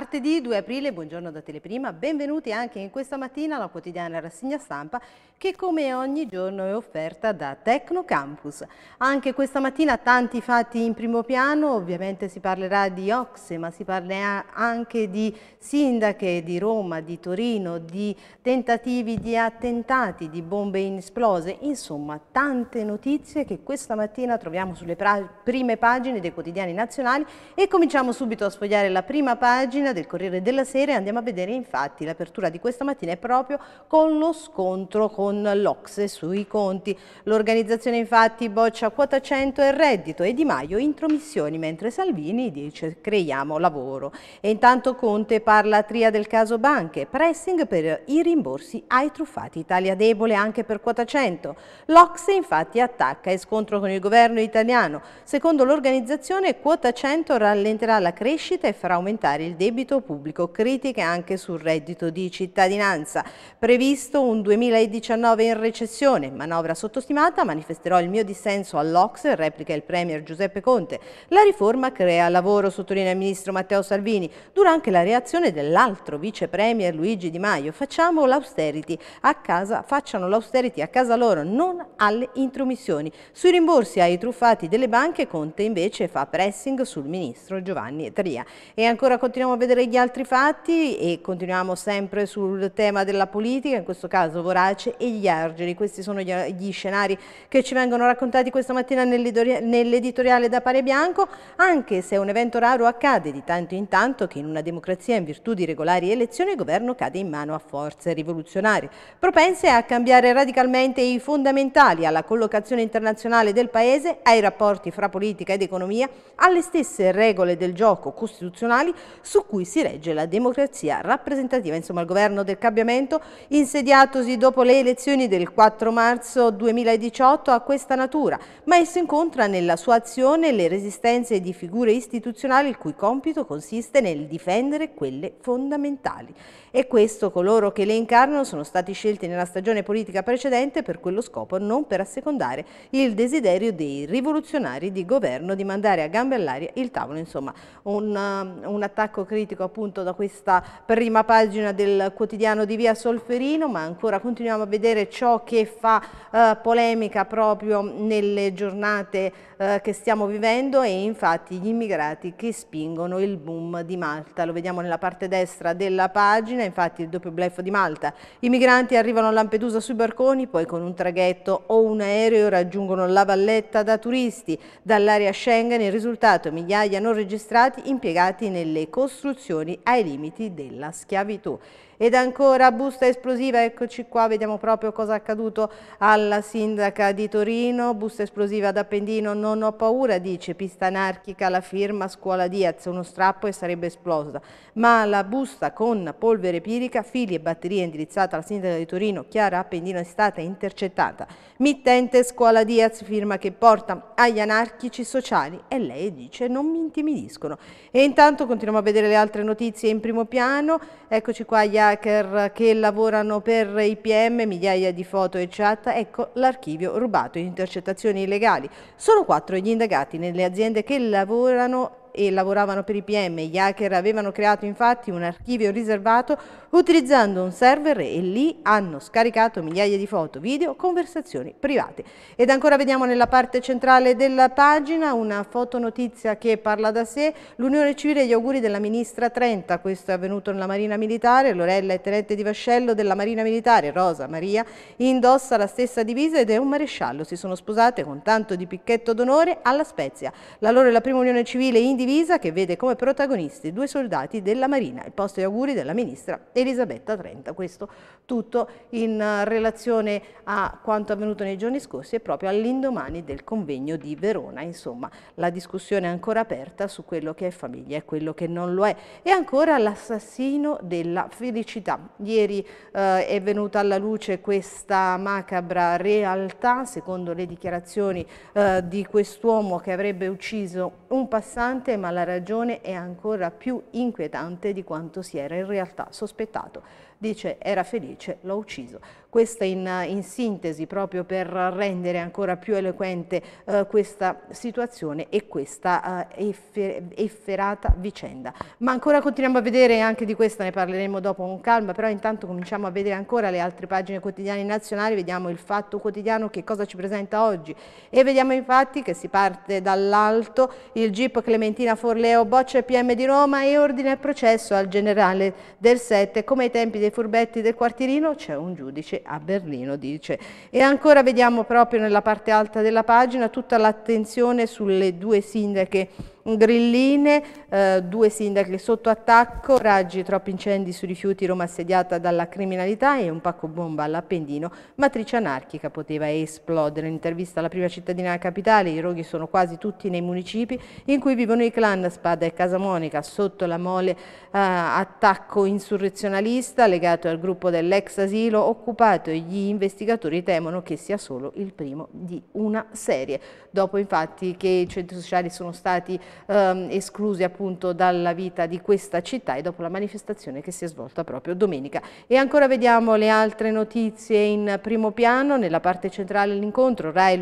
Martedì 2 aprile, buongiorno da Teleprima, benvenuti anche in questa mattina alla quotidiana rassegna stampa che come ogni giorno è offerta da Tecnocampus. Anche questa mattina tanti fatti in primo piano, ovviamente si parlerà di Oxe ma si parlerà anche di sindache di Roma, di Torino, di tentativi di attentati, di bombe inesplose, insomma tante notizie che questa mattina troviamo sulle prime pagine dei quotidiani nazionali e cominciamo subito a sfogliare la prima pagina mattina del Corriere della Sera e andiamo a vedere infatti l'apertura di questa mattina è proprio con lo scontro con l'Ocse sui conti. L'organizzazione infatti boccia quota 100 e reddito e Di Maio intromissioni mentre Salvini dice creiamo lavoro. E intanto Conte parla a tria del caso banche, pressing per i rimborsi ai truffati. Italia debole anche per quota 100. L'Ocse infatti attacca e scontro con il governo italiano. Secondo l'organizzazione quota 100 rallenterà la crescita e farà aumentare il debito debito pubblico, critiche anche sul reddito di cittadinanza. Previsto un 2019 in recessione, manovra sottostimata, manifesterò il mio dissenso all'Ox, replica il Premier Giuseppe Conte. La riforma crea lavoro, sottolinea il Ministro Matteo Salvini. Dura anche la reazione dell'altro Vice Premier Luigi Di Maio. Facciamo l'austerity a casa, facciano l'austerity a casa loro, non alle intromissioni. Sui rimborsi ai truffati delle banche Conte invece fa pressing sul Ministro Giovanni Tria. E ancora continuiamo a vedere gli altri fatti e continuiamo sempre sul tema della politica, in questo caso Vorace e gli Argeri. Questi sono gli, gli scenari che ci vengono raccontati questa mattina nell'editoriale da Pare Bianco, anche se un evento raro accade di tanto in tanto che in una democrazia in virtù di regolari elezioni il governo cade in mano a forze rivoluzionarie, propense a cambiare radicalmente i fondamentali alla collocazione internazionale del Paese, ai rapporti fra politica ed economia, alle stesse regole del gioco costituzionali su cui si regge la democrazia rappresentativa, insomma il governo del cambiamento, insediatosi dopo le elezioni del 4 marzo 2018 ha questa natura, ma esso incontra nella sua azione le resistenze di figure istituzionali il cui compito consiste nel difendere quelle fondamentali. E questo coloro che le incarnano sono stati scelti nella stagione politica precedente per quello scopo, non per assecondare il desiderio dei rivoluzionari di governo di mandare a gambe all'aria il tavolo, insomma un, um, un attacco critico critico appunto da questa prima pagina del quotidiano di Via Solferino, ma ancora continuiamo a vedere ciò che fa eh, polemica proprio nelle giornate eh, che stiamo vivendo e infatti gli immigrati che spingono il boom di Malta. Lo vediamo nella parte destra della pagina, infatti il doppio blef di Malta. I migranti arrivano a Lampedusa sui barconi, poi con un traghetto o un aereo raggiungono la valletta da turisti. Dall'area Schengen il risultato migliaia non registrati impiegati nelle costruzioni costruzioni ai limiti della schiavitù. Ed ancora busta esplosiva, eccoci qua, vediamo proprio cosa è accaduto alla sindaca di Torino, busta esplosiva ad Appendino, non ho paura, dice, pista anarchica, la firma scuola Diaz, uno strappo e sarebbe esplosa. Ma la busta con polvere pirica, fili e batterie indirizzata alla sindaca di Torino, Chiara Appendino, è stata intercettata. Mittente scuola Diaz, firma che porta agli anarchici sociali e lei dice non mi intimidiscono. E intanto continuiamo a vedere le altre notizie in primo piano, eccoci qua gli hacker che lavorano per IPM, migliaia di foto e chat, ecco l'archivio rubato, intercettazioni illegali. Sono quattro gli indagati nelle aziende che lavorano e lavoravano per IPM. Gli hacker avevano creato infatti un archivio riservato utilizzando un server e lì hanno scaricato migliaia di foto, video, conversazioni private. Ed ancora vediamo nella parte centrale della pagina una fotonotizia che parla da sé, l'Unione Civile e gli auguri della Ministra Trenta, questo è avvenuto nella Marina Militare, Lorella è tenente di vascello della Marina Militare, Rosa Maria indossa la stessa divisa ed è un maresciallo, si sono sposate con tanto di picchetto d'onore alla Spezia. La loro è la prima unione civile in divisa che vede come protagonisti due soldati della Marina. Il posto di auguri della Ministra e Elisabetta Trenta. Questo tutto in eh, relazione a quanto avvenuto nei giorni scorsi e proprio all'indomani del convegno di Verona. Insomma, la discussione è ancora aperta su quello che è famiglia e quello che non lo è. E ancora l'assassino della felicità. Ieri eh, è venuta alla luce questa macabra realtà, secondo le dichiarazioni eh, di quest'uomo che avrebbe ucciso un passante, ma la ragione è ancora più inquietante di quanto si era in realtà sospettato aspettato. Dice era felice, l'ho ucciso. Questa in, in sintesi proprio per rendere ancora più eloquente eh, questa situazione e questa eh, effer efferata vicenda. Ma ancora continuiamo a vedere anche di questa, ne parleremo dopo con calma, però intanto cominciamo a vedere ancora le altre pagine quotidiane nazionali, vediamo il Fatto Quotidiano che cosa ci presenta oggi e vediamo infatti che si parte dall'alto, il GIP Clementina Forleo boccia PM di Roma e ordine al processo al generale del 7, come ai tempi dei furbetti del quartierino c'è un giudice a Berlino dice. E ancora vediamo proprio nella parte alta della pagina tutta l'attenzione sulle due sindache Grilline, eh, due sindaci sotto attacco, raggi, troppi incendi su rifiuti, Roma assediata dalla criminalità e un pacco bomba all'Appendino, matrice anarchica poteva esplodere. In intervista alla prima cittadina capitale, i roghi sono quasi tutti nei municipi in cui vivono i clan Spada e Casa Monica, sotto la mole eh, attacco insurrezionalista legato al gruppo dell'ex asilo occupato, gli investigatori temono che sia solo il primo di una serie. Dopo infatti che i centri sociali sono stati ehm, esclusi appunto dalla vita di questa città e dopo la manifestazione che si è svolta proprio domenica. E ancora vediamo le altre notizie in primo piano, nella parte centrale l'incontro, Rai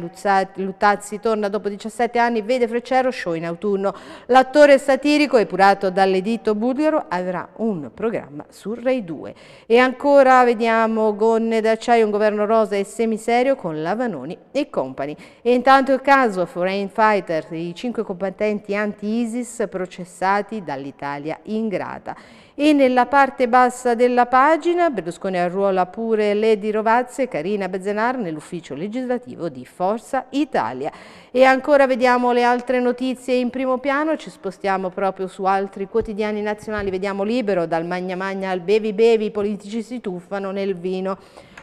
Luttazzi torna dopo 17 anni, vede Freccero, show in autunno. L'attore satirico, epurato dall'editto bulgaro, avrà un programma su Rai 2. E ancora vediamo gonne d'acciaio, un governo rosa e semiserio con Lavanoni e compagni. E intanto il caso Foreign Fighter, i cinque combattenti militanti ISIS processati dall'Italia ingrata. E nella parte bassa della pagina Berlusconi arruola pure Lady Rovazze e Carina Bezenar nell'ufficio legislativo di Forza Italia. E ancora vediamo le altre notizie in primo piano, ci spostiamo proprio su altri quotidiani nazionali, vediamo Libero, dal Magna Magna al Bevi Bevi, i politici si tuffano nel vino.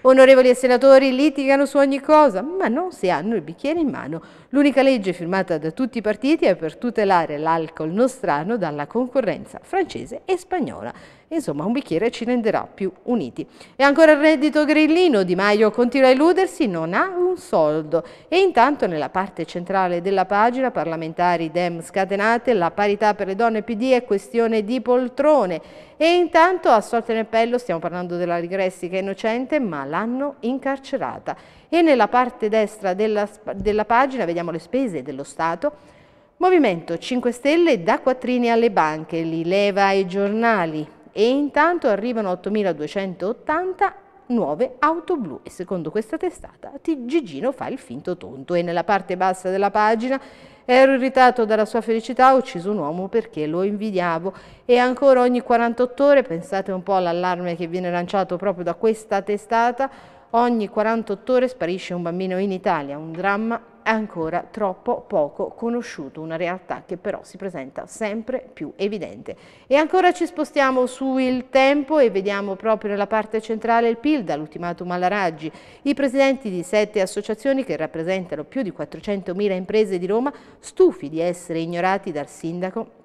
Onorevoli senatori litigano su ogni cosa, ma non si hanno il bicchiere in mano. L'unica legge firmata da tutti i partiti è per tutelare l'alcol nostrano dalla concorrenza francese e spagnola. Insomma, un bicchiere ci renderà più uniti. E ancora il reddito grillino, Di Maio continua a illudersi, non ha un soldo. E intanto nella parte centrale della pagina, parlamentari dem scatenate, la parità per le donne PD è questione di poltrone. E intanto a sorte nel pello, stiamo parlando della regressi che è innocente, ma l'hanno incarcerata. E nella parte destra della, della pagina vediamo le spese dello Stato, Movimento 5 Stelle dà quattrini alle banche, li leva ai giornali e intanto arrivano 8280 nuove auto blu e secondo questa testata Gigino fa il finto tonto e nella parte bassa della pagina ero irritato dalla sua felicità ho ucciso un uomo perché lo invidiavo e ancora ogni 48 ore pensate un po' all'allarme che viene lanciato proprio da questa testata ogni 48 ore sparisce un bambino in Italia un dramma è ancora troppo poco conosciuto, una realtà che però si presenta sempre più evidente. E ancora ci spostiamo sul tempo e vediamo proprio nella parte centrale il PIL dall'ultimatum alla Raggi. I presidenti di sette associazioni che rappresentano più di 400.000 imprese di Roma, stufi di essere ignorati dal sindaco,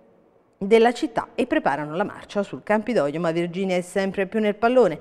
della città e preparano la marcia sul Campidoglio, ma Virginia è sempre più nel pallone.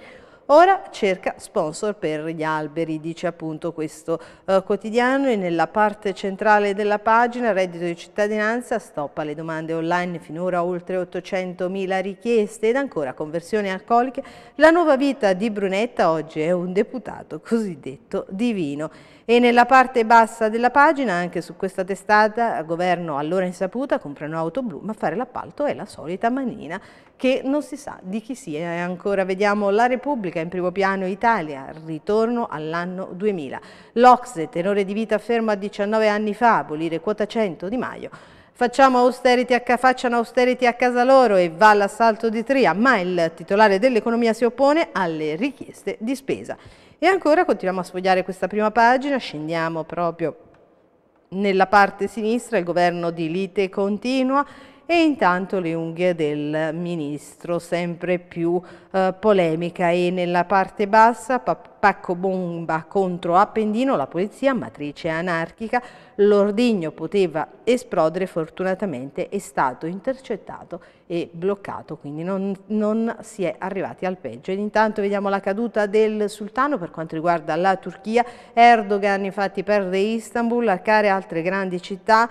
Ora cerca sponsor per gli alberi, dice appunto questo eh, quotidiano e nella parte centrale della pagina reddito di cittadinanza stoppa le domande online finora oltre 800.000 richieste ed ancora conversioni alcoliche. La nuova vita di Brunetta oggi è un deputato cosiddetto divino. E nella parte bassa della pagina, anche su questa testata, il governo allora insaputa, comprano auto blu, ma fare l'appalto è la solita manina che non si sa di chi sia. E ancora vediamo la Repubblica in primo piano Italia, ritorno all'anno 2000. L'Ocse, tenore di vita fermo a 19 anni fa, abolire quota 100 di Maio. Facciamo austerity a, facciano austerity a casa loro e va all'assalto di Tria, ma il titolare dell'economia si oppone alle richieste di spesa. E ancora continuiamo a sfogliare questa prima pagina, scendiamo proprio nella parte sinistra, il governo di lite continua, e intanto le unghie del ministro sempre più eh, polemica e nella parte bassa pa pacco bomba contro Appendino, la polizia matrice anarchica, l'ordigno poteva esplodere, fortunatamente è stato intercettato e bloccato, quindi non, non si è arrivati al peggio. Ed intanto vediamo la caduta del sultano per quanto riguarda la Turchia, Erdogan infatti perde Istanbul, Acare altre grandi città,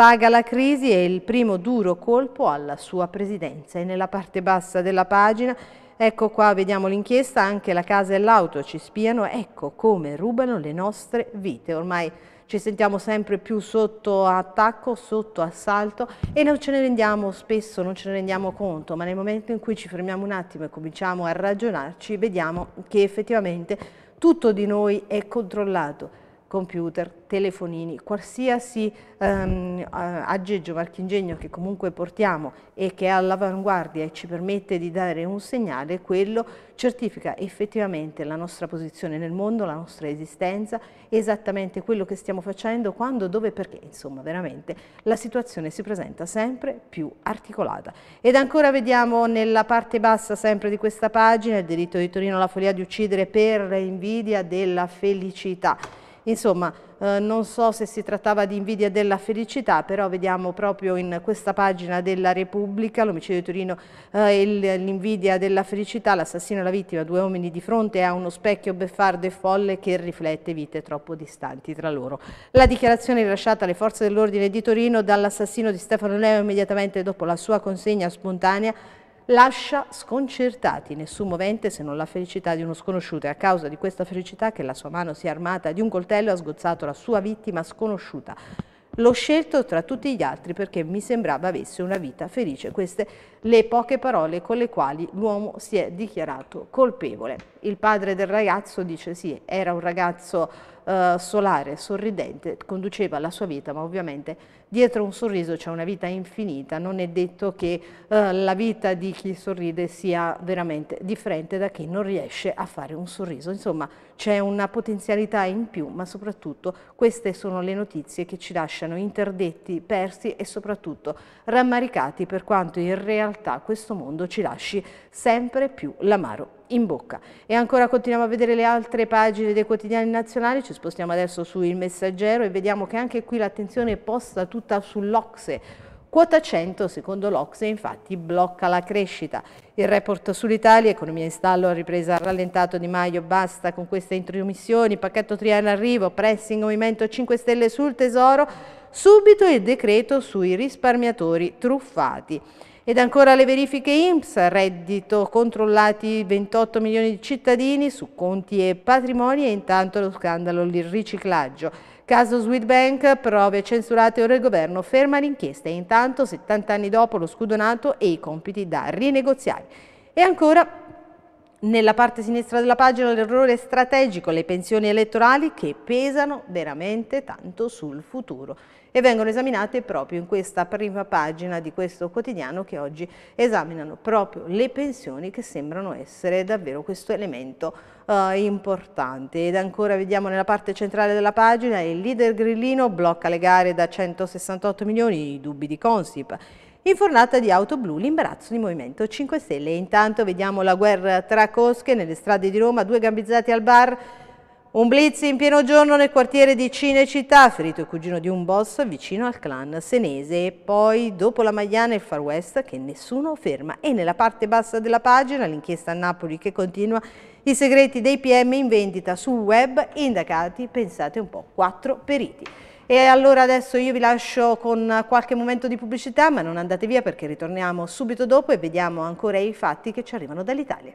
Paga la crisi e il primo duro colpo alla sua presidenza. E nella parte bassa della pagina, ecco qua vediamo l'inchiesta, anche la casa e l'auto ci spiano, ecco come rubano le nostre vite. Ormai ci sentiamo sempre più sotto attacco, sotto assalto e non ce ne rendiamo spesso, non ce ne rendiamo conto, ma nel momento in cui ci fermiamo un attimo e cominciamo a ragionarci, vediamo che effettivamente tutto di noi è controllato computer, telefonini, qualsiasi ehm, eh, aggeggio marchingegno che comunque portiamo e che è all'avanguardia e ci permette di dare un segnale, quello certifica effettivamente la nostra posizione nel mondo, la nostra esistenza, esattamente quello che stiamo facendo, quando, dove, perché, insomma veramente la situazione si presenta sempre più articolata. Ed ancora vediamo nella parte bassa sempre di questa pagina il diritto di Torino alla follia di uccidere per invidia della felicità. Insomma, eh, non so se si trattava di invidia della felicità, però vediamo proprio in questa pagina della Repubblica, l'omicidio di Torino, eh, l'invidia della felicità, l'assassino e la vittima, due uomini di fronte a uno specchio beffardo e folle che riflette vite troppo distanti tra loro. La dichiarazione rilasciata alle forze dell'ordine di Torino dall'assassino di Stefano Leo immediatamente dopo la sua consegna spontanea lascia sconcertati, nessun movente se non la felicità di uno sconosciuto È a causa di questa felicità che la sua mano si è armata di un coltello e ha sgozzato la sua vittima sconosciuta. L'ho scelto tra tutti gli altri perché mi sembrava avesse una vita felice. Queste le poche parole con le quali l'uomo si è dichiarato colpevole. Il padre del ragazzo dice sì, era un ragazzo eh, solare, sorridente, conduceva la sua vita, ma ovviamente dietro un sorriso c'è una vita infinita, non è detto che eh, la vita di chi sorride sia veramente differente da chi non riesce a fare un sorriso. Insomma, c'è una potenzialità in più, ma soprattutto queste sono le notizie che ci lasciano interdetti, persi e soprattutto rammaricati per quanto in realtà questo mondo ci lasci sempre più l'amaro in bocca. E ancora continuiamo a vedere le altre pagine dei quotidiani nazionali, ci spostiamo adesso su Il Messaggero e vediamo che anche qui l'attenzione è posta tutta sull'Ocse. Quota 100, secondo l'Ocse, infatti blocca la crescita. Il report sull'Italia, economia in stallo, ripresa rallentato Di Maio, basta con queste intromissioni, pacchetto triano arrivo, pressing Movimento 5 Stelle sul Tesoro, subito il decreto sui risparmiatori truffati. Ed ancora le verifiche INPS, reddito, controllati 28 milioni di cittadini su conti e patrimoni e intanto lo scandalo del riciclaggio. Caso Sweetbank, prove censurate ora il governo ferma l'inchiesta e intanto 70 anni dopo lo scudonato e i compiti da rinegoziare. E ancora nella parte sinistra della pagina l'errore strategico, le pensioni elettorali che pesano veramente tanto sul futuro e vengono esaminate proprio in questa prima pagina di questo quotidiano che oggi esaminano proprio le pensioni che sembrano essere davvero questo elemento uh, importante. Ed ancora vediamo nella parte centrale della pagina il leader grillino blocca le gare da 168 milioni, i dubbi di Consip in fornata di auto blu l'imbarazzo di Movimento 5 Stelle. Intanto vediamo la guerra tra cosche nelle strade di Roma, due gambizzati al bar, un blitz in pieno giorno nel quartiere di Cinecittà, ferito il cugino di un boss vicino al clan senese. E poi, dopo la Magliana, il Far West che nessuno ferma. E nella parte bassa della pagina, l'inchiesta a Napoli che continua, i segreti dei PM in vendita sul web, indagati, pensate un po', quattro periti. E allora adesso io vi lascio con qualche momento di pubblicità, ma non andate via perché ritorniamo subito dopo e vediamo ancora i fatti che ci arrivano dall'Italia.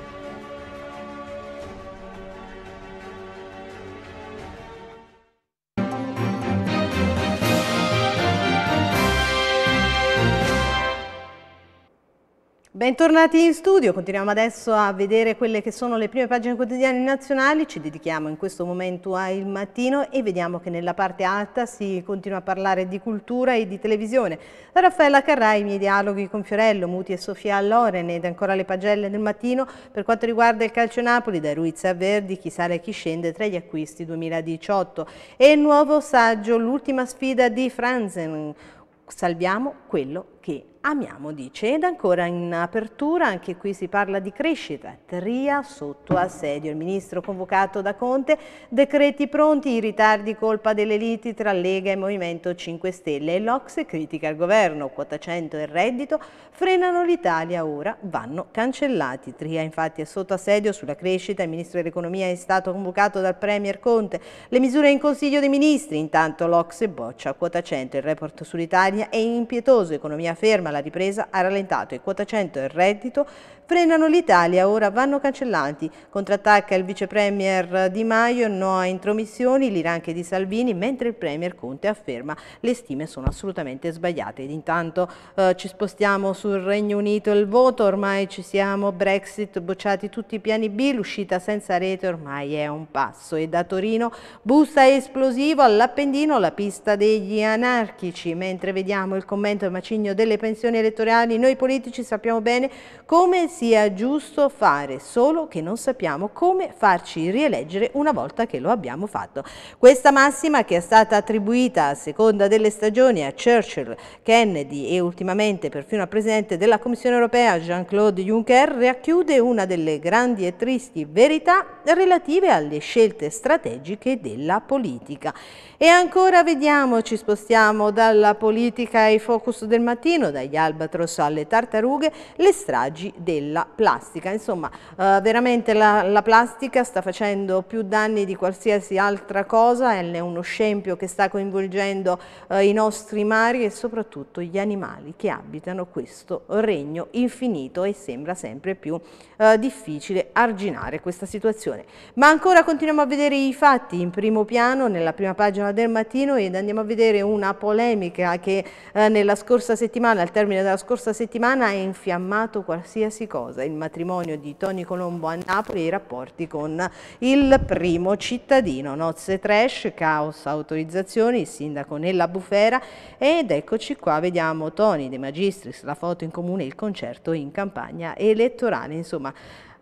Bentornati in studio, continuiamo adesso a vedere quelle che sono le prime pagine quotidiane nazionali, ci dedichiamo in questo momento al Mattino e vediamo che nella parte alta si continua a parlare di cultura e di televisione. Da Raffaella Carrai, i miei dialoghi con Fiorello, Muti e Sofia Loren ed ancora le pagelle del mattino per quanto riguarda il calcio Napoli, da Ruiz a Verdi, chi sale e chi scende tra gli acquisti 2018 e il nuovo saggio, l'ultima sfida di Franzen, salviamo quello che Amiamo dice, ed ancora in apertura, anche qui si parla di crescita, Tria sotto assedio, il ministro convocato da Conte, decreti pronti, i ritardi colpa delle liti tra Lega e Movimento 5 Stelle e l'Ox critica il governo, quota 100 e reddito, frenano l'Italia ora, vanno cancellati. Tria infatti è sotto assedio sulla crescita, il ministro dell'economia è stato convocato dal premier Conte, le misure in consiglio dei ministri, intanto l'Ox boccia quota 100, il report sull'Italia è impietoso, economia ferma, la ripresa ha rallentato e quota 100 il reddito Frenano l'Italia, ora vanno cancellati. Contrattacca il vicepremier Di Maio, no a intromissioni, l'Iran che di Salvini, mentre il premier Conte afferma le stime sono assolutamente sbagliate. Ed intanto eh, ci spostiamo sul Regno Unito, il voto, ormai ci siamo, Brexit, bocciati tutti i piani B, l'uscita senza rete ormai è un passo. E da Torino busta esplosivo all'Appendino, la pista degli anarchici, mentre vediamo il commento macigno delle pensioni elettorali, noi politici sappiamo bene come si sia giusto fare, solo che non sappiamo come farci rieleggere una volta che lo abbiamo fatto. Questa massima che è stata attribuita a seconda delle stagioni a Churchill, Kennedy e ultimamente perfino al Presidente della Commissione europea Jean-Claude Juncker racchiude una delle grandi e tristi verità relative alle scelte strategiche della politica. E ancora vediamo, ci spostiamo dalla politica ai focus del mattino, dagli albatros alle tartarughe, le stragi del della plastica. Insomma, eh, veramente la, la, plastica sta facendo più danni di qualsiasi altra cosa, è uno scempio che sta coinvolgendo eh, i nostri mari e soprattutto gli animali che abitano questo regno infinito e sembra sempre più eh, difficile arginare questa situazione. Ma ancora continuiamo a vedere i fatti in primo piano, nella prima pagina del mattino ed andiamo a vedere una polemica che eh, nella scorsa settimana, al termine della scorsa settimana, ha infiammato qualsiasi cosa, il matrimonio di Tony Colombo a Napoli e i rapporti con il primo cittadino. Nozze trash, caos, autorizzazioni, il sindaco nella bufera ed eccoci qua, vediamo Tony De Magistris, la foto in comune, il concerto in campagna elettorale. Insomma,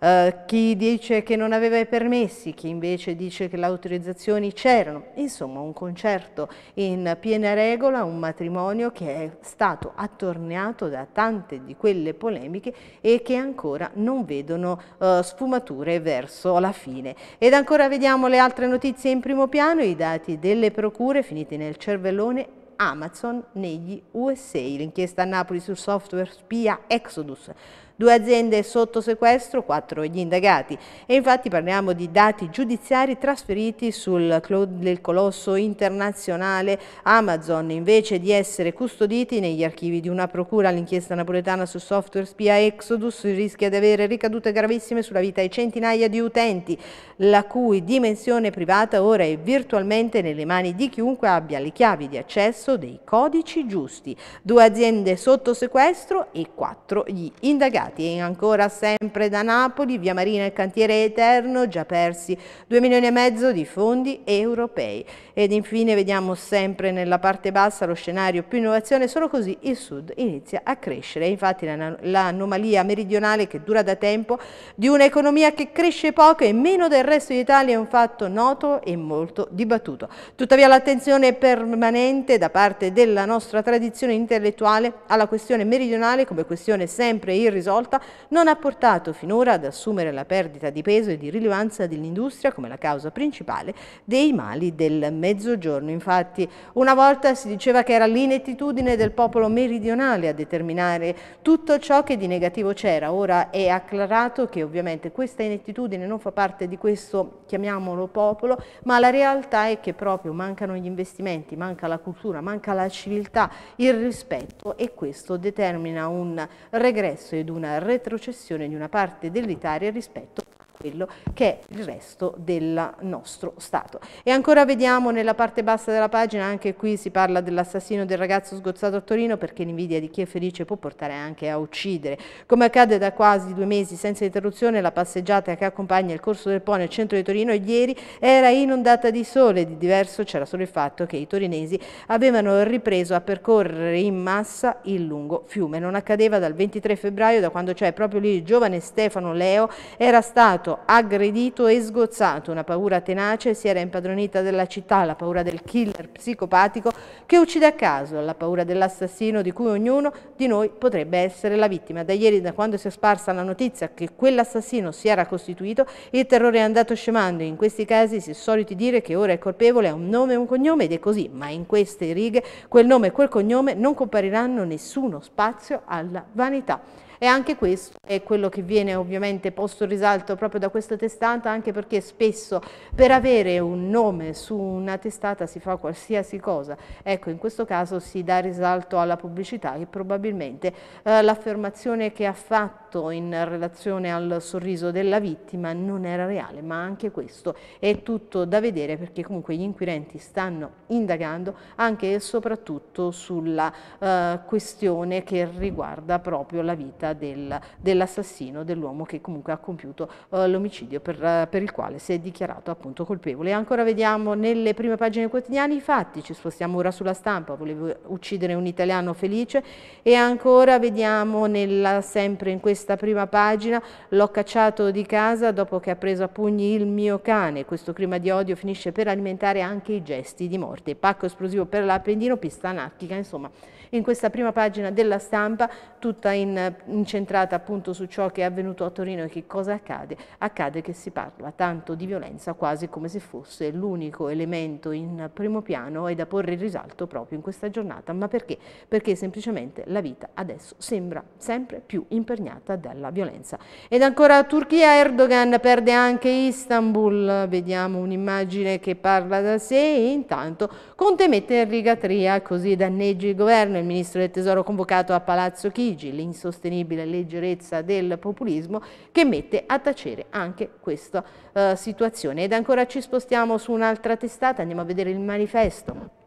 eh, chi dice che non aveva i permessi, chi invece dice che le autorizzazioni c'erano, insomma un concerto in piena regola, un matrimonio che è stato attorniato da tante di quelle polemiche e che ancora non vedono eh, sfumature verso la fine. Ed ancora vediamo le altre notizie in primo piano, i dati delle procure finiti nel cervellone Amazon negli USA, l'inchiesta a Napoli sul software spia Exodus due aziende sotto sequestro, quattro gli indagati. E infatti parliamo di dati giudiziari trasferiti sul cloud del colosso internazionale Amazon, invece di essere custoditi negli archivi di una procura, l'inchiesta napoletana su software spia Exodus rischia di avere ricadute gravissime sulla vita di centinaia di utenti, la cui dimensione privata ora è virtualmente nelle mani di chiunque abbia le chiavi di accesso dei codici giusti. Due aziende sotto sequestro e quattro gli indagati impiegati. E ancora sempre da Napoli, via Marina e Cantiere Eterno, già persi 2 milioni e mezzo di fondi europei. Ed infine vediamo sempre nella parte bassa lo scenario più innovazione, solo così il Sud inizia a crescere. Infatti l'anomalia meridionale che dura da tempo di un'economia che cresce poco e meno del resto d'Italia è un fatto noto e molto dibattuto. Tuttavia l'attenzione permanente da parte della nostra tradizione intellettuale alla questione meridionale come questione sempre irrisolta volta, non ha portato finora ad assumere la perdita di peso e di rilevanza dell'industria come la causa principale dei mali del mezzogiorno. Infatti, una volta si diceva che era l'inettitudine del popolo meridionale a determinare tutto ciò che di negativo c'era. Ora è acclarato che ovviamente questa inettitudine non fa parte di questo, chiamiamolo popolo, ma la realtà è che proprio mancano gli investimenti, manca la cultura, manca la civiltà, il rispetto e questo determina un regresso ed una retrocessione di una parte dell'Italia rispetto quello che è il resto del nostro Stato. E ancora vediamo nella parte bassa della pagina, anche qui si parla dell'assassino del ragazzo sgozzato a Torino perché l'invidia di chi è felice può portare anche a uccidere. Come accade da quasi due mesi senza interruzione, la passeggiata che accompagna il corso del Po nel centro di Torino ieri era inondata di sole, di diverso c'era solo il fatto che i torinesi avevano ripreso a percorrere in massa il lungo fiume. Non accadeva dal 23 febbraio, da quando cioè proprio lì il giovane Stefano Leo era stato stato aggredito e sgozzato. Una paura tenace si era impadronita della città, la paura del killer psicopatico che uccide a caso, la paura dell'assassino di cui ognuno di noi potrebbe essere la vittima. Da ieri, da quando si è sparsa la notizia che quell'assassino si era costituito, il terrore è andato scemando. In questi casi si è soliti dire che ora è colpevole ha un nome e un cognome ed è così, ma in queste righe quel nome e quel cognome non compariranno nessuno spazio alla vanità. E anche questo è quello che viene ovviamente posto in risalto proprio da questa testata, anche perché spesso per avere un nome su una testata si fa qualsiasi cosa. Ecco, in questo caso si dà risalto alla pubblicità e probabilmente eh, l'affermazione che ha fatto in relazione al sorriso della vittima non era reale, ma anche questo è tutto da vedere perché comunque gli inquirenti stanno indagando anche e soprattutto sulla eh, questione che riguarda proprio la vita vita del, dell'assassino, dell'uomo che comunque ha compiuto uh, l'omicidio per, eh, per, il quale si è dichiarato appunto colpevole. ancora vediamo nelle prime pagine quotidiane i fatti, ci spostiamo ora sulla stampa, volevo uccidere un italiano felice e ancora vediamo nella, sempre in questa prima pagina l'ho cacciato di casa dopo che ha preso a pugni il mio cane, questo clima di odio finisce per alimentare anche i gesti di morte, pacco esplosivo per l'Appendino, pista anarchica, insomma in questa prima pagina della stampa, tutta in, incentrata appunto su ciò che è avvenuto a Torino e che cosa accade. Accade che si parla tanto di violenza quasi come se fosse l'unico elemento in primo piano e da porre in risalto proprio in questa giornata. Ma perché? Perché semplicemente la vita adesso sembra sempre più impergnata dalla violenza. Ed ancora Turchia, Erdogan perde anche Istanbul, vediamo un'immagine che parla da sé e intanto Conte mette in rigatria così danneggi il governo il ministro del Tesoro convocato a Palazzo Chigi, l'insostenibile leggerezza del populismo che mette a tacere anche questa eh, situazione. Ed ancora ci spostiamo su un'altra testata, andiamo a vedere il manifesto.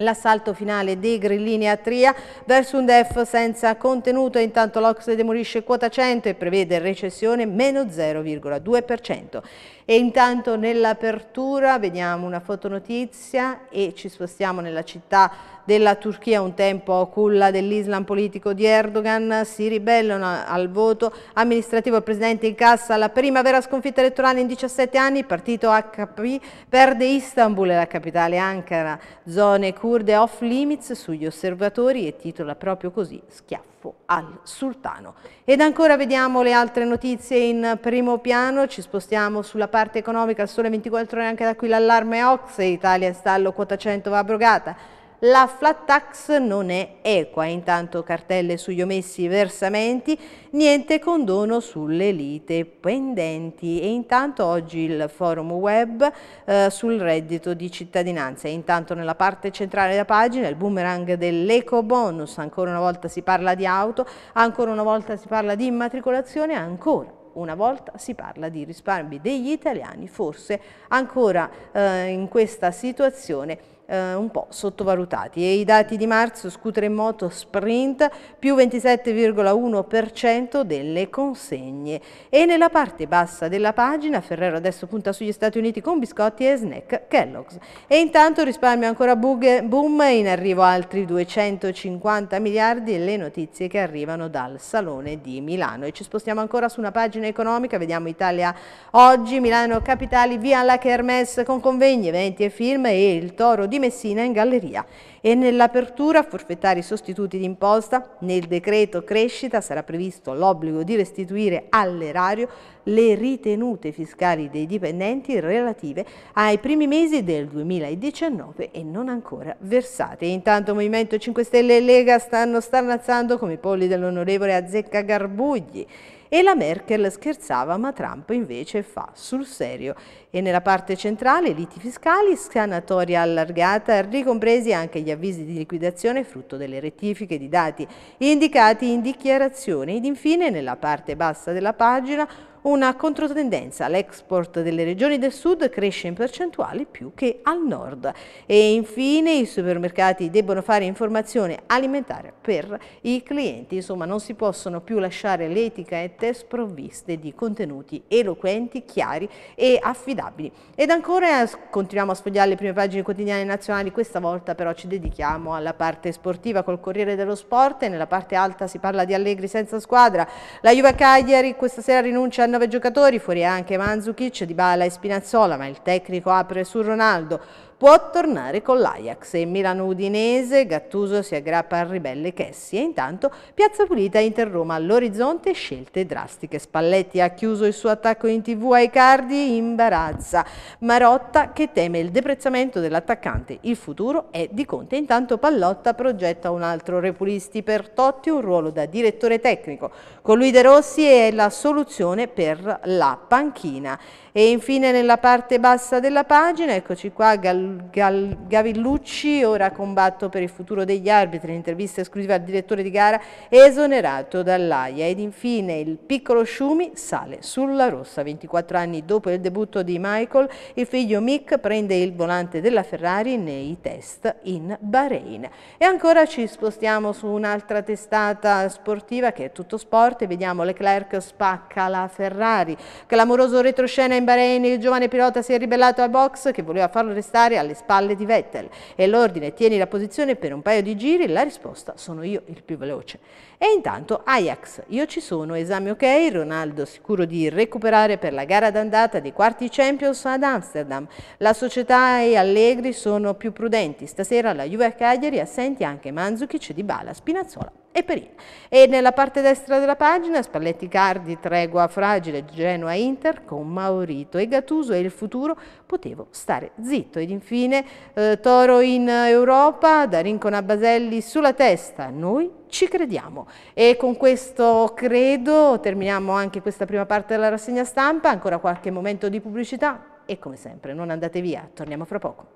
L'assalto finale dei grillini a Tria verso un DEF senza contenuto, intanto l'Ocse demolisce quota 100 e prevede recessione meno 0,2%. E intanto nell'apertura vediamo una fotonotizia e ci spostiamo nella città della Turchia un tempo culla dell'Islam politico di Erdogan si ribellano al voto amministrativo. Il Presidente incassa la primavera sconfitta elettorale in 17 anni, il partito HP perde Istanbul e la capitale Ankara, zone kurde off limits sugli osservatori e titola proprio così schiaffo al sultano. Ed ancora vediamo le altre notizie in primo piano, ci spostiamo sulla parte economica, al sole 24 ore anche da qui l'allarme Ox, Italia in stallo quota 100 va abrogata, la flat tax non è equa, intanto cartelle sugli omessi versamenti, niente condono sulle lite pendenti e intanto oggi il forum web eh, sul reddito di cittadinanza. E intanto nella parte centrale della pagina il boomerang dell'eco bonus, ancora una volta si parla di auto, ancora una volta si parla di immatricolazione, ancora una volta si parla di risparmi degli italiani, forse ancora eh, in questa situazione eh, un po' sottovalutati. E I dati di marzo, scooter e moto, sprint, più 27,1% delle consegne. E nella parte bassa della pagina Ferrero adesso punta sugli Stati Uniti con biscotti e snack Kellogg's. E intanto risparmio ancora boom, in arrivo altri 250 miliardi e le notizie che arrivano dal Salone di Milano. E ci spostiamo ancora su una pagina economica, vediamo Italia oggi, Milano Capitali, via la Kermesse con convegni, eventi e film e il toro di di Messina in galleria e nell'apertura forfettari sostituti d'imposta nel decreto crescita sarà previsto l'obbligo di restituire all'erario le ritenute fiscali dei dipendenti relative ai primi mesi del 2019 e non ancora versate. Intanto Movimento 5 Stelle e Lega stanno starnazzando come i polli dell'onorevole Azzecca Garbugli e la Merkel scherzava ma Trump invece fa sul serio. E nella parte centrale liti fiscali, scanatoria allargata, ricompresi anche gli avvisi di liquidazione frutto delle rettifiche di dati indicati in dichiarazione ed infine nella parte bassa della pagina una controtendenza, l'export delle regioni del sud cresce in percentuale più che al nord. E infine i supermercati debbono fare informazione alimentare per i clienti, insomma non si possono più lasciare le etichette sprovviste di contenuti eloquenti, chiari e affidabili. Ed ancora continuiamo a sfogliare le prime pagine quotidiane nazionali, questa volta però ci dedichiamo alla parte sportiva col Corriere dello Sport e nella parte alta si parla di Allegri senza squadra. La Juve Cagliari questa sera rinuncia a 9 giocatori, fuori anche Manzukic, Dybala e Spinazzola, ma il tecnico apre su Ronaldo può tornare con l'Ajax e Milano-Udinese, Gattuso si aggrappa al ribelle Chessi e intanto Piazza Pulita Inter-Roma all'orizzonte scelte drastiche. Spalletti ha chiuso il suo attacco in tv ai cardi, imbarazza Marotta che teme il deprezzamento dell'attaccante, il futuro è di Conte. Intanto Pallotta progetta un altro repulisti per Totti, un ruolo da direttore tecnico. Con lui De Rossi è la soluzione per la panchina. E infine nella parte bassa della pagina, eccoci qua, Gal, Gal, Gavillucci, ora combatto per il futuro degli arbitri, l'intervista esclusiva al direttore di gara, esonerato dall'AIA. Ed infine il piccolo Sciumi sale sulla rossa. 24 anni dopo il debutto di Michael, il figlio Mick prende il volante della Ferrari nei test in Bahrain. E ancora ci spostiamo su un'altra testata sportiva che è tutto sport e vediamo Leclerc spacca la Ferrari. Clamoroso retroscena in Bahrain il giovane pilota si è ribellato al box che voleva farlo restare alle spalle di Vettel e l'ordine tieni la posizione per un paio di giri, la risposta sono io il più veloce. E intanto Ajax, io ci sono, esame ok, Ronaldo sicuro di recuperare per la gara d'andata dei quarti Champions ad Amsterdam. La società e Allegri sono più prudenti, stasera la Juve a Cagliari assenti anche Manzucchi, Cedibala, Spinazzola e Perin. E nella parte destra della pagina Spalletti Cardi, tregua fragile, Genoa Inter con Maurito e Gattuso e il futuro potevo stare zitto. Ed infine eh, Toro in Europa da Rincona Baselli sulla testa, noi ci crediamo. E con questo credo terminiamo anche questa prima parte della rassegna stampa, ancora qualche momento di pubblicità e come sempre non andate via, torniamo fra poco.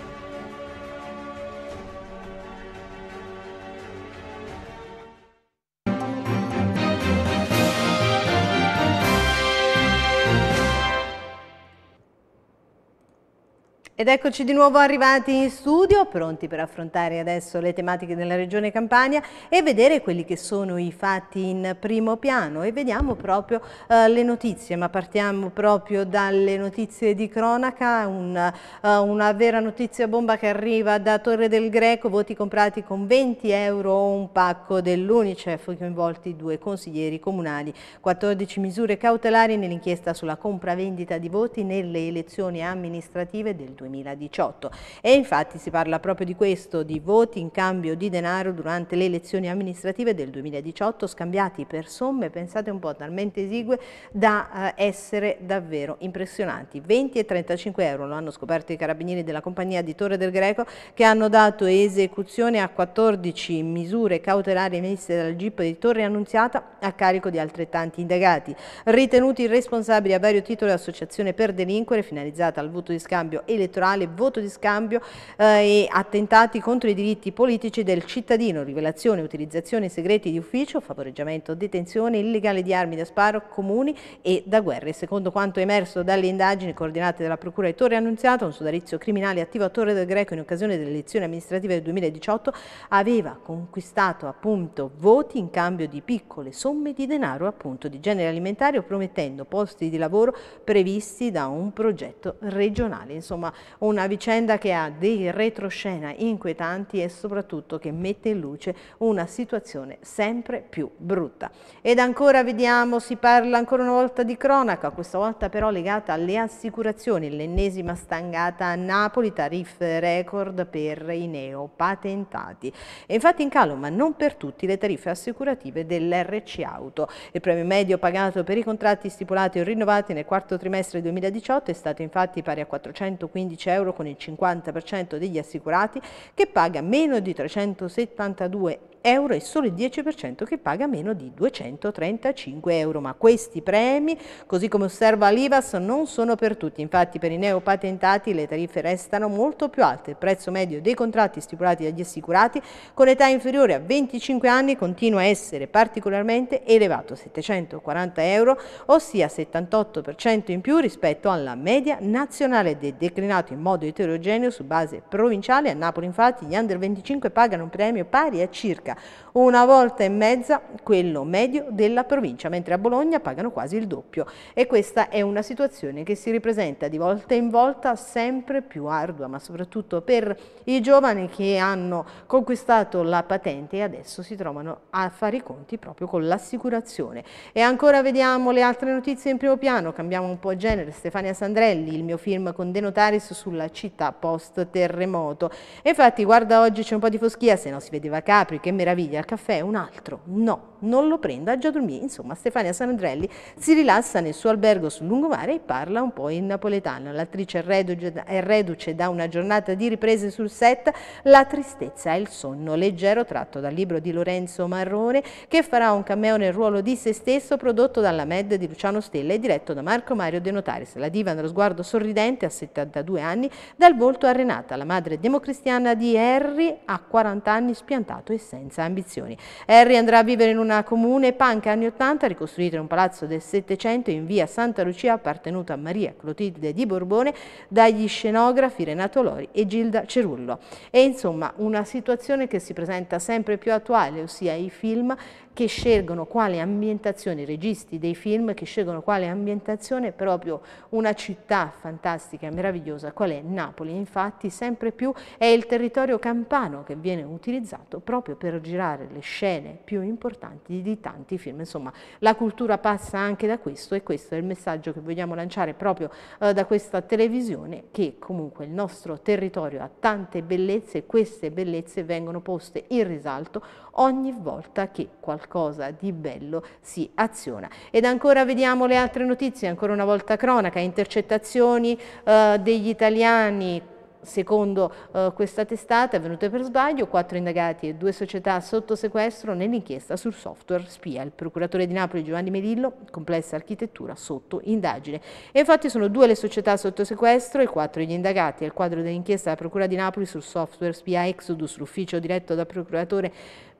Ed eccoci di nuovo arrivati in studio, pronti per affrontare adesso le tematiche della Regione Campania e vedere quelli che sono i fatti in primo piano e vediamo proprio eh, le notizie, ma partiamo proprio dalle notizie di cronaca, un, uh, una vera notizia bomba che arriva da Torre del Greco, voti comprati con 20 euro un pacco dell'Unicef, coinvolti due consiglieri comunali, 14 misure cautelari nell'inchiesta sulla compravendita di voti nelle elezioni amministrative del 2020. 2018. E infatti si parla proprio di questo, di voti in cambio di denaro durante le elezioni amministrative del 2018 scambiati per somme, pensate un po', talmente esigue da eh, essere davvero impressionanti. 20 e 35 euro lo hanno scoperto i carabinieri della compagnia di Torre del Greco che hanno dato esecuzione a 14 misure cautelari emesse dal GIP di Torre Annunziata a carico di altrettanti indagati, ritenuti responsabili a vario titolo associazione per delinquere finalizzata al voto di scambio elettorale elettorale, voto di scambio eh, e attentati contro i diritti politici del cittadino, rivelazione, utilizzazione segreti di ufficio, favoreggiamento, detenzione illegale di armi da sparo, comuni e da guerre. Secondo quanto emerso dalle indagini coordinate dalla Procura di Torre Annunziata, un sodalizio criminale attivo a Torre del Greco in occasione delle elezioni amministrative del 2018 aveva conquistato appunto voti in cambio di piccole somme di denaro appunto di genere alimentario promettendo posti di lavoro previsti da un progetto regionale. Insomma, una vicenda che ha dei retroscena inquietanti e soprattutto che mette in luce una situazione sempre più brutta. Ed ancora vediamo, si parla ancora una volta di cronaca, questa volta però legata alle assicurazioni, l'ennesima stangata a Napoli, tariffe record per i neopatentati. E infatti in calo, ma non per tutti, le tariffe assicurative dell'RC Auto. Il premio medio pagato per i contratti stipulati o rinnovati nel quarto trimestre 2018 è stato infatti pari a 415 111 euro con il 50% degli assicurati che paga meno di 372 euro euro è solo il 10% che paga meno di 235 euro, ma questi premi, così come osserva l'Ivas, non sono per tutti, infatti per i neopatentati le tariffe restano molto più alte, il prezzo medio dei contratti stipulati dagli assicurati con età inferiore a 25 anni continua a essere particolarmente elevato, 740 euro, ossia 78% in più rispetto alla media nazionale ed è declinato in modo eterogeneo su base provinciale, a Napoli infatti gli under 25 pagano un premio pari a circa Gracias. una volta e mezza quello medio della provincia, mentre a Bologna pagano quasi il doppio. E questa è una situazione che si ripresenta di volta in volta sempre più ardua, ma soprattutto per i giovani che hanno conquistato la patente e adesso si trovano a fare i conti proprio con l'assicurazione. E ancora vediamo le altre notizie in primo piano, cambiamo un po' genere, Stefania Sandrelli, il mio film con De Notaris sulla città post terremoto. infatti guarda oggi c'è un po' di foschia, se no si vedeva Capri, che meraviglia, al caffè, un altro, no, non lo prenda, già dormito. Insomma, Stefania Sanandrelli si rilassa nel suo albergo sul lungomare e parla un po' in napoletano. L'attrice è reduce da una giornata di riprese sul set, la tristezza e il sonno leggero tratto dal libro di Lorenzo Marrone che farà un cameo nel ruolo di se stesso prodotto dalla Med di Luciano Stella e diretto da Marco Mario De Notaris. La diva nello sguardo sorridente a 72 anni, dal volto arenata, la madre democristiana di Harry a 40 anni spiantato e senza ambizioni generazioni. Harry andrà a vivere in una comune panca anni 80, ricostruita in un palazzo del Settecento in via Santa Lucia, appartenuta a Maria Clotilde di Borbone, dagli scenografi Renato Lori e Gilda Cerullo. E insomma una situazione che si presenta sempre più attuale, ossia i film che scelgono quale ambientazione, i registi dei film che scelgono quale ambientazione proprio una città fantastica e meravigliosa qual è Napoli. Infatti sempre più è il territorio campano che viene utilizzato proprio per girare le scene più importanti di tanti film. Insomma, la cultura passa anche da questo e questo è il messaggio che vogliamo lanciare proprio eh, da questa televisione che comunque il nostro territorio ha tante bellezze e queste bellezze vengono poste in risalto ogni volta che qualcosa di bello si aziona. Ed ancora vediamo le altre notizie, ancora una volta cronaca, intercettazioni eh, degli italiani secondo eh, questa testata, avvenute per sbaglio, quattro indagati e due società sotto sequestro nell'inchiesta sul software spia. Il procuratore di Napoli Giovanni Melillo, complessa architettura sotto indagine. E infatti sono due le società sotto sequestro e quattro gli indagati. È il quadro dell'inchiesta della Procura di Napoli sul software spia Exodus, l'ufficio diretto dal procuratore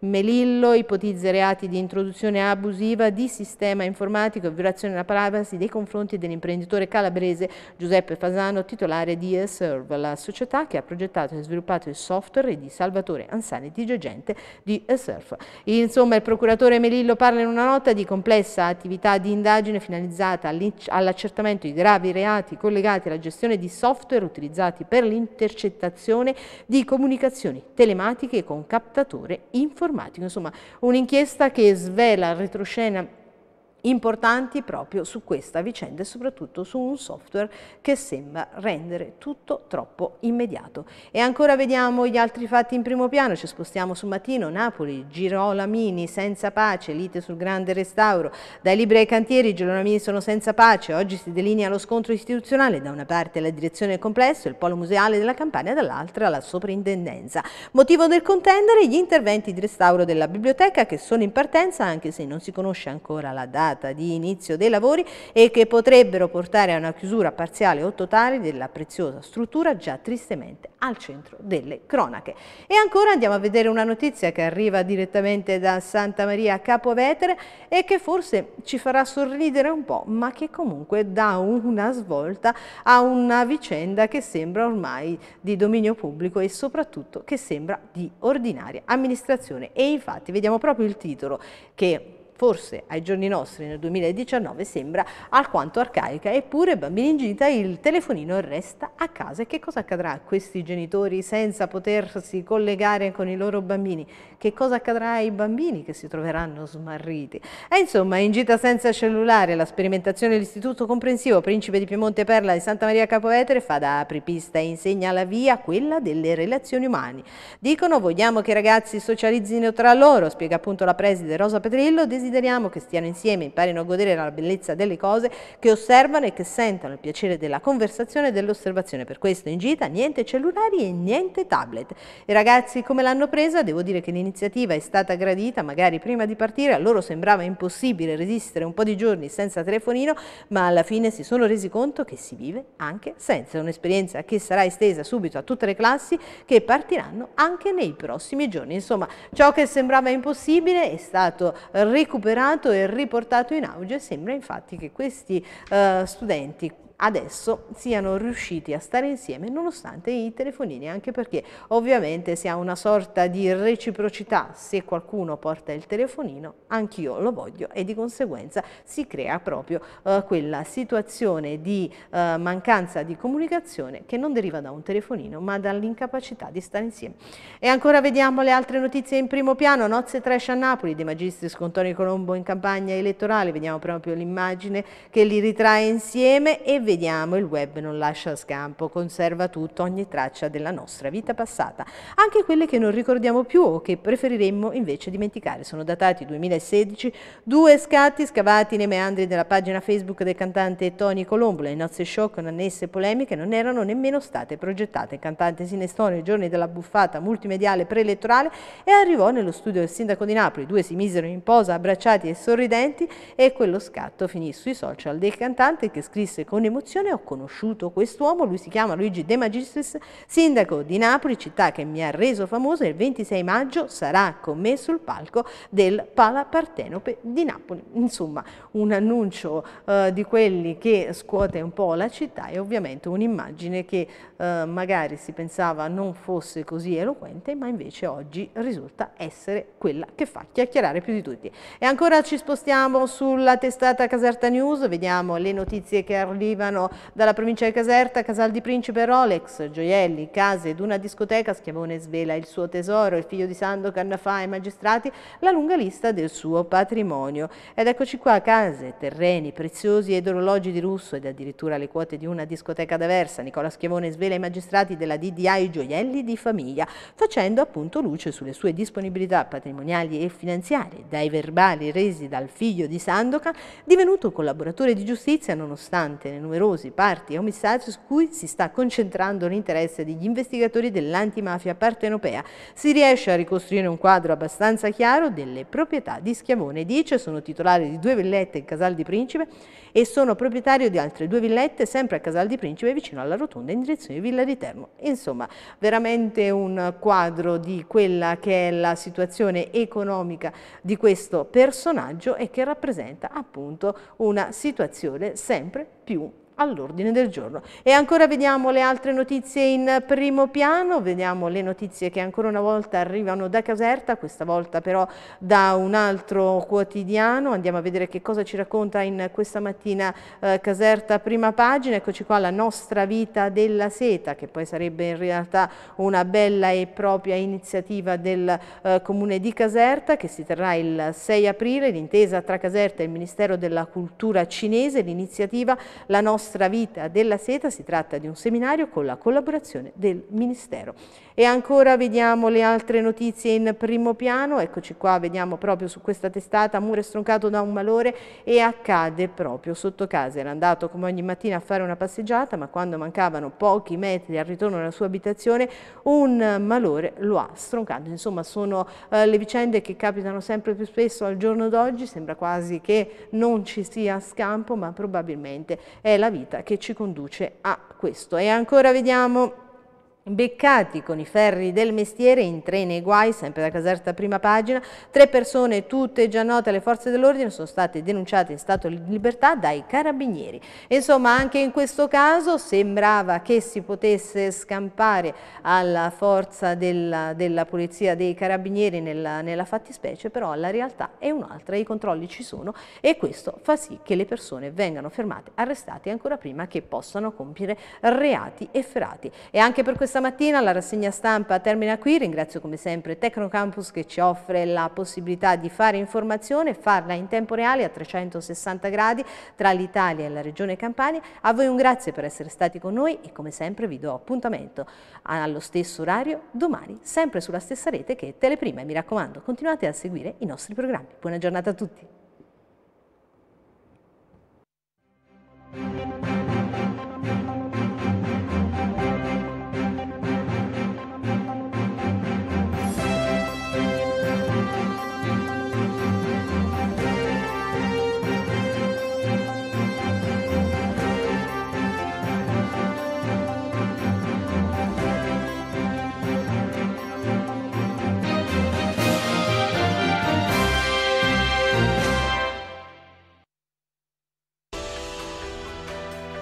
Melillo ipotizza reati di introduzione abusiva di sistema informatico e violazione della privacy nei confronti dell'imprenditore calabrese Giuseppe Fasano, titolare di Eserve, la società che ha progettato e sviluppato il software di Salvatore Ansani, dirigente di Eserve. Insomma, il procuratore Melillo parla in una nota di complessa attività di indagine finalizzata all'accertamento di gravi reati collegati alla gestione di software utilizzati per l'intercettazione di comunicazioni telematiche con captatore informatico informatico, insomma un'inchiesta che svela retroscena importanti proprio su questa vicenda e soprattutto su un software che sembra rendere tutto troppo immediato. E ancora vediamo gli altri fatti in primo piano, ci spostiamo su Mattino, Napoli, Girolamini senza pace, lite sul grande restauro, dai libri ai cantieri Girolamini sono senza pace, oggi si delinea lo scontro istituzionale, da una parte la direzione del complesso, il polo museale della Campania, dall'altra la soprintendenza. Motivo del contendere gli interventi di restauro della biblioteca che sono in partenza anche se non si conosce ancora la data data di inizio dei lavori e che potrebbero portare a una chiusura parziale o totale della preziosa struttura già tristemente al centro delle cronache. E ancora andiamo a vedere una notizia che arriva direttamente da Santa Maria Capovetere e che forse ci farà sorridere un po', ma che comunque dà una svolta a una vicenda che sembra ormai di dominio pubblico e soprattutto che sembra di ordinaria amministrazione. E infatti vediamo proprio il titolo che forse ai giorni nostri nel 2019 sembra alquanto arcaica, eppure bambini in gita il telefonino resta a casa. E che cosa accadrà a questi genitori senza potersi collegare con i loro bambini? Che cosa accadrà ai bambini che si troveranno smarriti? E insomma, in gita senza cellulare, la sperimentazione dell'Istituto Comprensivo Principe di Piemonte Perla di Santa Maria Capoetere fa da apripista e insegna la via quella delle relazioni umane. Dicono vogliamo che i ragazzi socializzino tra loro, spiega appunto la preside Rosa Petrillo, desidera desideriamo che stiano insieme, imparino a godere la bellezza delle cose, che osservano e che sentano il piacere della conversazione e dell'osservazione. Per questo in gita niente cellulari e niente tablet. I ragazzi come l'hanno presa? Devo dire che l'iniziativa è stata gradita, magari prima di partire a loro sembrava impossibile resistere un po' di giorni senza telefonino, ma alla fine si sono resi conto che si vive anche senza. Un'esperienza che sarà estesa subito a tutte le classi che partiranno anche nei prossimi giorni. Insomma, ciò che sembrava impossibile è stato recuperato recuperato e riportato in auge sembra infatti che questi uh, studenti adesso siano riusciti a stare insieme nonostante i telefonini, anche perché ovviamente si ha una sorta di reciprocità, se qualcuno porta il telefonino anch'io lo voglio e di conseguenza si crea proprio eh, quella situazione di eh, mancanza di comunicazione che non deriva da un telefonino ma dall'incapacità di stare insieme. E ancora vediamo le altre notizie in primo piano, nozze trash a Napoli, De Magistris con Tony Colombo in campagna elettorale, vediamo proprio l'immagine che li ritrae insieme e vediamo il web non lascia scampo, conserva tutto, ogni traccia della nostra vita passata, anche quelle che non ricordiamo più o che preferiremmo invece dimenticare. Sono datati 2016 due scatti scavati nei meandri della pagina Facebook del cantante Tony Colombo, le nozze show con annesse polemiche non erano nemmeno state progettate. Il cantante si innestò nei giorni della buffata multimediale preelettorale e arrivò nello studio del sindaco di Napoli. I due si misero in posa abbracciati e sorridenti e quello scatto finì sui social del cantante che scrisse con emozione emozione ho conosciuto quest'uomo, lui si chiama Luigi De Magistris, sindaco di Napoli, città che mi ha reso famoso, il 26 maggio sarà con me sul palco del Pala Partenope di Napoli. Insomma, un annuncio eh, di quelli che scuote un po' la città e ovviamente un'immagine che eh, magari si pensava non fosse così eloquente, ma invece oggi risulta essere quella che fa chiacchierare più di tutti. E ancora ci spostiamo sulla testata Caserta News, vediamo le notizie che arrivano arrivano dalla provincia di Caserta, Casal di Principe, Rolex, gioielli, case ed una discoteca, Schiavone svela il suo tesoro, il figlio di Sando, Cannafà e magistrati, la lunga lista del suo patrimonio. Ed eccoci qua, case, terreni, preziosi ed orologi di lusso ed addirittura le quote di una discoteca d'Aversa. Nicola Schiavone svela i magistrati della DDA i gioielli di famiglia, facendo appunto luce sulle sue disponibilità patrimoniali e finanziarie, dai verbali resi dal figlio di Sandokan, divenuto collaboratore di giustizia nonostante le numerose numerosi parti e omissari su cui si sta concentrando l'interesse degli investigatori dell'antimafia partenopea. Si riesce a ricostruire un quadro abbastanza chiaro delle proprietà di Schiavone. Dice sono titolare di due villette in Casal di Principe e sono proprietario di altre due villette sempre a Casal di Principe vicino alla rotonda in direzione di Villa di Termo. Insomma, veramente un quadro di quella che è la situazione economica di questo personaggio e che rappresenta appunto una situazione sempre più all'ordine del giorno. E ancora vediamo le altre notizie in primo piano, vediamo le notizie che ancora una volta arrivano da Caserta, questa volta però da un altro quotidiano, andiamo a vedere che cosa ci racconta in questa mattina eh, Caserta prima pagina, eccoci qua la nostra vita della seta, che poi sarebbe in realtà una bella e propria iniziativa del eh, Comune di Caserta che si terrà il 6 aprile, l'intesa tra Caserta e il Ministero della Cultura cinese, l'iniziativa La nostra nostra vita della seta si tratta di un seminario con la collaborazione del Ministero. E ancora vediamo le altre notizie in primo piano, eccoci qua, vediamo proprio su questa testata, muro stroncato da un malore e accade proprio sotto casa. Era andato come ogni mattina a fare una passeggiata, ma quando mancavano pochi metri al ritorno alla sua abitazione, un malore lo ha stroncato. Insomma, sono eh, le vicende che capitano sempre più spesso al giorno d'oggi, sembra quasi che non ci sia scampo, ma probabilmente è la vita che ci conduce a questo. E ancora vediamo Beccati con i ferri del mestiere in treni e guai, sempre da Caserta prima pagina, tre persone tutte già note alle forze dell'ordine sono state denunciate in stato di libertà dai carabinieri. Insomma anche in questo caso sembrava che si potesse scampare alla forza della, della polizia dei carabinieri nella, nella fattispecie, però la realtà è un'altra, i controlli ci sono e questo fa sì che le persone vengano fermate, arrestate ancora prima che possano compiere reati efferati. E anche per questo questa mattina la rassegna stampa termina qui, ringrazio come sempre Tecnocampus che ci offre la possibilità di fare informazione, farla in tempo reale a 360 gradi tra l'Italia e la regione Campania. A voi un grazie per essere stati con noi e come sempre vi do appuntamento allo stesso orario domani, sempre sulla stessa rete che è Teleprima e mi raccomando continuate a seguire i nostri programmi. Buona giornata a tutti!